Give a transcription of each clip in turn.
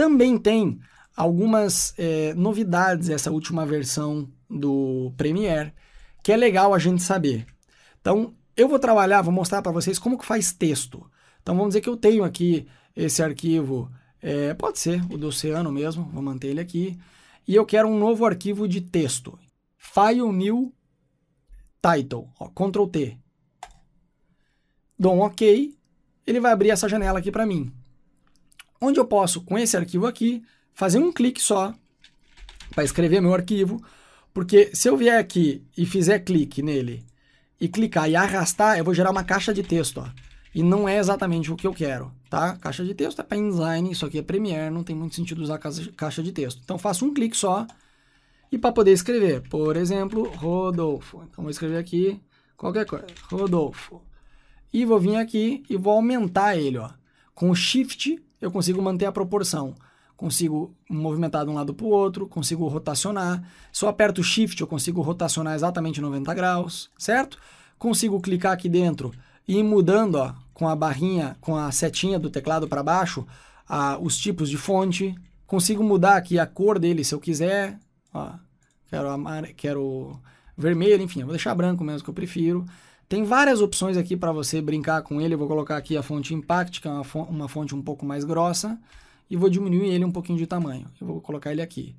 Também tem algumas é, novidades essa última versão do Premiere, que é legal a gente saber. Então, eu vou trabalhar, vou mostrar para vocês como que faz texto. Então, vamos dizer que eu tenho aqui esse arquivo, é, pode ser o do oceano mesmo, vou manter ele aqui, e eu quero um novo arquivo de texto. File New Title, ó, Ctrl T. Dou um OK, ele vai abrir essa janela aqui para mim onde eu posso, com esse arquivo aqui, fazer um clique só para escrever meu arquivo, porque se eu vier aqui e fizer clique nele e clicar e arrastar, eu vou gerar uma caixa de texto, ó. E não é exatamente o que eu quero, tá? Caixa de texto é para InDesign, isso aqui é Premiere, não tem muito sentido usar caixa de texto. Então faço um clique só e para poder escrever, por exemplo, Rodolfo. Então vou escrever aqui qualquer coisa, Rodolfo. E vou vir aqui e vou aumentar ele, ó. Com Shift eu consigo manter a proporção. Consigo movimentar de um lado para o outro, consigo rotacionar. Se eu aperto Shift, eu consigo rotacionar exatamente 90 graus, certo? Consigo clicar aqui dentro e ir mudando ó, com a barrinha, com a setinha do teclado para baixo, a, os tipos de fonte. Consigo mudar aqui a cor dele se eu quiser. Ó, quero, amar, quero vermelho, enfim, eu vou deixar branco mesmo que eu prefiro. Tem várias opções aqui para você brincar com ele. Eu vou colocar aqui a fonte Impact, que é uma fonte, uma fonte um pouco mais grossa, e vou diminuir ele um pouquinho de tamanho. Eu vou colocar ele aqui.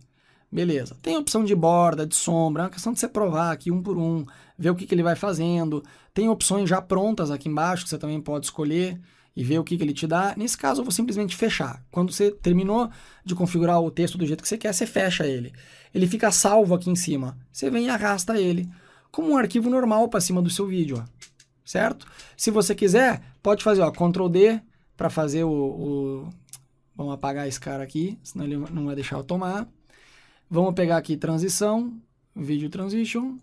Beleza. Tem opção de borda, de sombra, é uma questão de você provar aqui um por um, ver o que, que ele vai fazendo. Tem opções já prontas aqui embaixo que você também pode escolher e ver o que, que ele te dá. Nesse caso, eu vou simplesmente fechar. Quando você terminou de configurar o texto do jeito que você quer, você fecha ele. Ele fica salvo aqui em cima. Você vem e arrasta ele como um arquivo normal para cima do seu vídeo, ó, certo? Se você quiser, pode fazer ó, Ctrl D para fazer o, o, Vamos apagar esse cara aqui, senão ele não vai deixar eu tomar. Vamos pegar aqui transição, vídeo transition,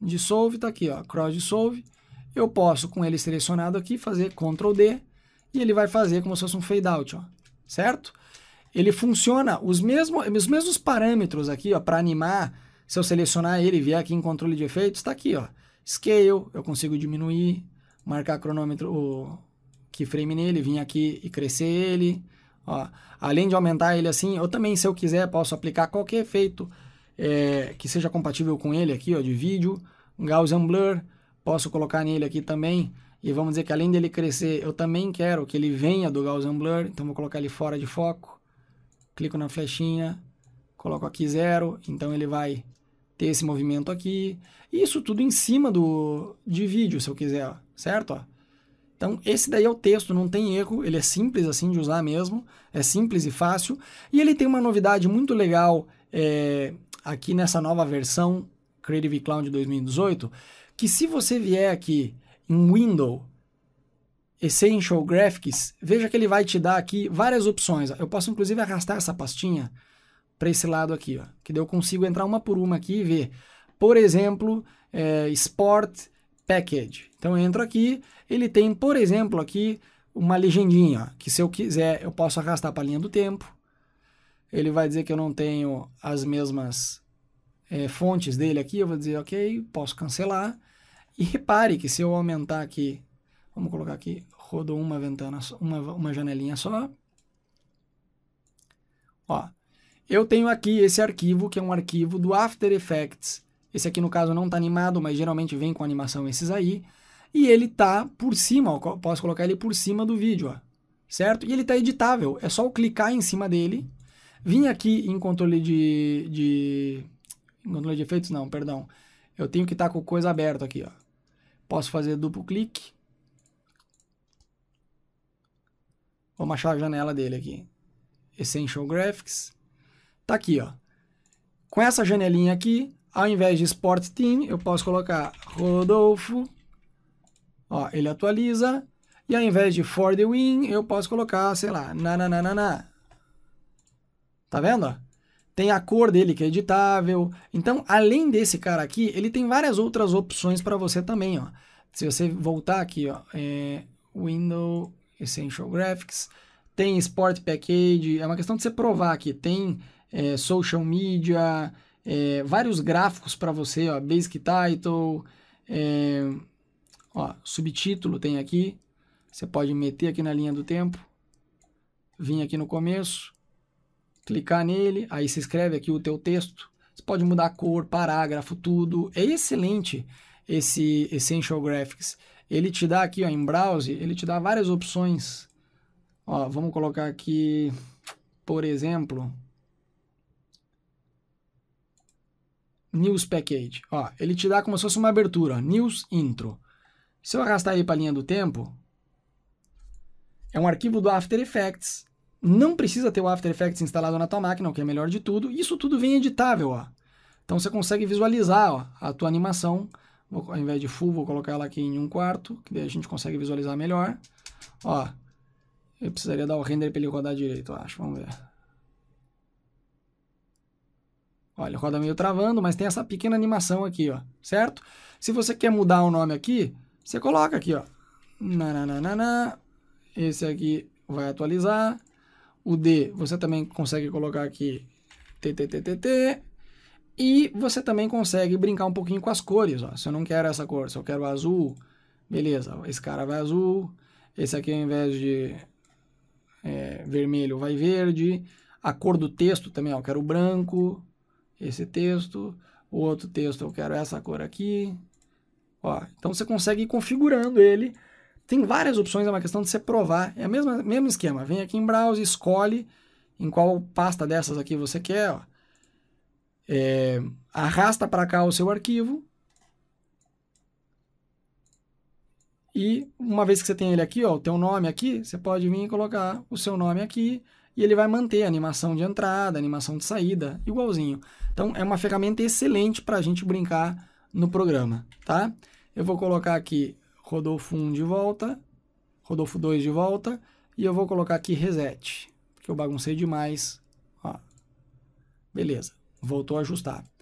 dissolve, tá aqui, ó, cross dissolve. Eu posso, com ele selecionado aqui, fazer Ctrl D e ele vai fazer como se fosse um fade out, ó, certo? Ele funciona, os mesmos, os mesmos parâmetros aqui, ó, para animar se eu selecionar ele e vier aqui em controle de efeitos, está aqui, ó. Scale, eu consigo diminuir, marcar cronômetro, o keyframe nele, vir aqui e crescer ele. Ó. Além de aumentar ele assim, eu também, se eu quiser, posso aplicar qualquer efeito é, que seja compatível com ele aqui, ó, de vídeo. Gaussian Blur, posso colocar nele aqui também. E vamos dizer que além dele crescer, eu também quero que ele venha do Gaussian Blur, então vou colocar ele fora de foco. Clico na flechinha, coloco aqui zero, então ele vai ter esse movimento aqui. Isso tudo em cima do de vídeo, se eu quiser, certo? Então, esse daí é o texto, não tem erro, ele é simples assim de usar mesmo, é simples e fácil. E ele tem uma novidade muito legal é, aqui nessa nova versão Creative Cloud 2018, que se você vier aqui em Window, Essential Graphics, veja que ele vai te dar aqui várias opções. Eu posso inclusive arrastar essa pastinha para esse lado aqui, ó, que daí eu consigo entrar uma por uma aqui e ver. Por exemplo, é, Sport Package. Então eu entro aqui, ele tem, por exemplo, aqui uma legendinha, ó, que se eu quiser eu posso arrastar para a linha do tempo. Ele vai dizer que eu não tenho as mesmas é, fontes dele aqui, eu vou dizer ok, posso cancelar. E repare que se eu aumentar aqui, vamos colocar aqui, rodou uma ventana, uma, uma janelinha só. Ó, eu tenho aqui esse arquivo, que é um arquivo do After Effects. Esse aqui, no caso, não está animado, mas geralmente vem com animação esses aí. E ele está por cima, ó, posso colocar ele por cima do vídeo, ó, certo? E ele está editável, é só eu clicar em cima dele. Vim aqui em controle de... de em controle de efeitos, não, perdão. Eu tenho que estar tá com coisa aberta aqui, ó. Posso fazer duplo clique. Vamos achar a janela dele aqui. Essential Graphics tá aqui, ó. Com essa janelinha aqui, ao invés de Sport Team, eu posso colocar Rodolfo. Ó, ele atualiza. E ao invés de For the Win, eu posso colocar, sei lá, nananana. Tá vendo? Tem a cor dele que é editável. Então, além desse cara aqui, ele tem várias outras opções para você também, ó. Se você voltar aqui, ó, é Window Essential Graphics, tem Sport Package, é uma questão de você provar aqui. Tem é, social media, é, vários gráficos para você, ó, basic title, é, ó, subtítulo tem aqui, você pode meter aqui na linha do tempo, vir aqui no começo, clicar nele, aí você escreve aqui o teu texto, você pode mudar a cor, parágrafo, tudo, é excelente esse Essential Graphics, ele te dá aqui ó, em browse, ele te dá várias opções, ó, vamos colocar aqui, por exemplo, News Package. Ó, ele te dá como se fosse uma abertura, ó, News Intro. Se eu arrastar ele para a linha do tempo, é um arquivo do After Effects. Não precisa ter o After Effects instalado na tua máquina, o que é melhor de tudo. Isso tudo vem editável, ó. Então você consegue visualizar ó, a tua animação. Vou, ao invés de full, vou colocar ela aqui em um quarto, que daí a gente consegue visualizar melhor. Ó, eu precisaria dar o render para ele rodar direito, eu acho. Vamos ver. Olha, roda meio travando, mas tem essa pequena animação aqui, ó, certo? Se você quer mudar o nome aqui, você coloca aqui, ó. Nananana. Esse aqui vai atualizar. O D, você também consegue colocar aqui TTTTT. E você também consegue brincar um pouquinho com as cores, ó. Se eu não quero essa cor, se eu quero azul, beleza, esse cara vai azul. Esse aqui, ao invés de é, vermelho, vai verde. A cor do texto também, ó, eu quero branco esse texto, o outro texto eu quero essa cor aqui. Ó, então você consegue ir configurando ele. Tem várias opções, é uma questão de você provar. É o mesmo, esquema. Vem aqui em Browse, escolhe em qual pasta dessas aqui você quer. Ó. É, arrasta para cá o seu arquivo. E uma vez que você tem ele aqui, ó, o teu nome aqui, você pode vir e colocar o seu nome aqui e ele vai manter a animação de entrada, a animação de saída, igualzinho. Então é uma ferramenta excelente para a gente brincar no programa, tá? Eu vou colocar aqui Rodolfo 1 de volta, Rodolfo 2 de volta, e eu vou colocar aqui Reset, porque eu baguncei demais. Ó. Beleza, voltou a ajustar.